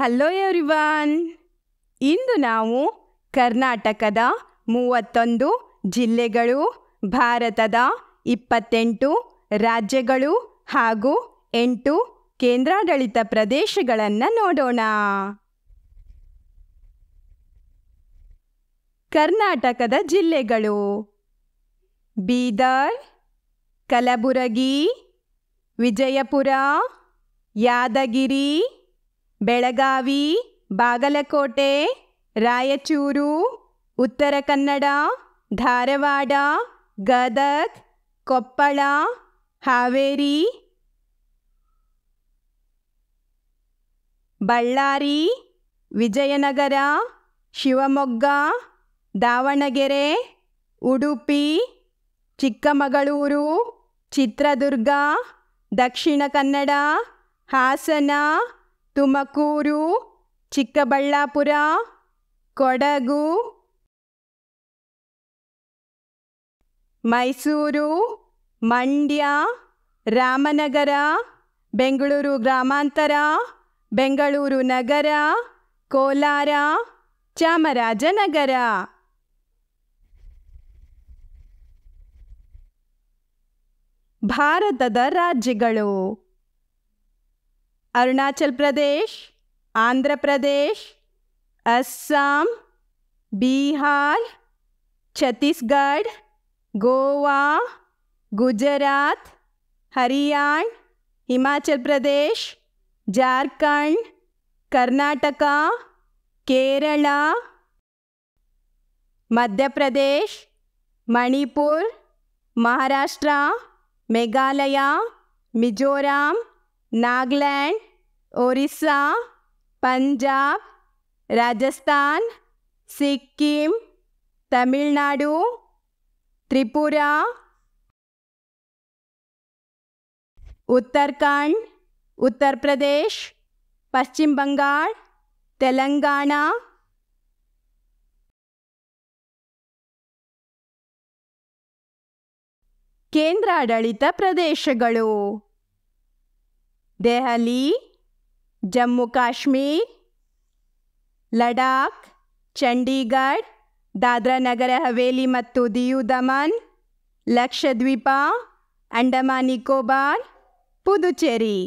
hello everyone ಇಂದು ನಾವು ಕರ್ನಾಟಕದ ಮೂವತ್ತೊಂದು ಜಿಲ್ಲೆಗಳು ಭಾರತದ ಇಪ್ಪತ್ತೆಂಟು ರಾಜ್ಯಗಳು ಹಾಗೂ ಎಂಟು ಕೇಂದ್ರಾಡಳಿತ ಪ್ರದೇಶಗಳನ್ನು ನೋಡೋಣ ಕರ್ನಾಟಕದ ಜಿಲ್ಲೆಗಳು ಬೀದರ್ ಕಲಬುರಗಿ ವಿಜಯಪುರ ಯಾದಗಿರಿ ಬೆಳಗಾವಿ ಬಾಗಲಕೋಟೆ ರಾಯಚೂರು ಉತ್ತರ ಕನ್ನಡ ಧಾರವಾಡ ಗದಗ್ ಕೊಪ್ಪಳ ಹಾವೇರಿ ಬಳ್ಳಾರಿ ವಿಜಯನಗರ ಶಿವಮೊಗ್ಗ ದಾವಣಗೆರೆ ಉಡುಪಿ ಚಿಕ್ಕಮಗಳೂರು ಚಿತ್ರದುರ್ಗ ದಕ್ಷಿಣ ಕನ್ನಡ ಹಾಸನ ತುಮಕೂರು ಚಿಕ್ಕಬಳ್ಳಾಪುರ ಕೊಡಗು ಮೈಸೂರು ಮಂಡ್ಯ ರಾಮನಗರ ಬೆಂಗಳೂರು ಗ್ರಾಮಾಂತರ ಬೆಂಗಳೂರು ನಗರ ಕೋಲಾರ ಚಾಮರಾಜನಗರ ಭಾರತದ ರಾಜ್ಯಗಳು अरुणाचल प्रदेश आंध्र प्रदेश असम बिहार छत्तीसगढ़ गोवा गुजरात हरियाणा हिमाचल प्रदेश झारखंड कर्नाटका केरला मध्य प्रदेश मणिपुर महाराष्ट्र मेघालय मिजोरम ನಾಗ್ಲ್ಯಾಂಡ್ ಒರಿಸ್ಸಾ ಪಂಜಾಬ್ ರಾಜಸ್ಥಾನ್ ಸಿಕ್ಕಿಂ ತಮಿಳ್ನಾಡು ತ್ರಿಪುರ ಉತ್ತರಾಖಂಡ್ ಉತ್ತರ್ ಪ್ರದೇಶ್ ಪಶ್ಚಿಮ ಬಂಗಾಳ್ ತೆಲಂಗಾಣ ಕೇಂದ್ರಾಡಳಿತ ಪ್ರದೇಶಗಳು देहली जम्मू कश्मीर लडाख चंडीगढ़ दादरा नगर हवेली दीव दमन लक्षद्वीप अंडमान निकोबार पुदुचेरी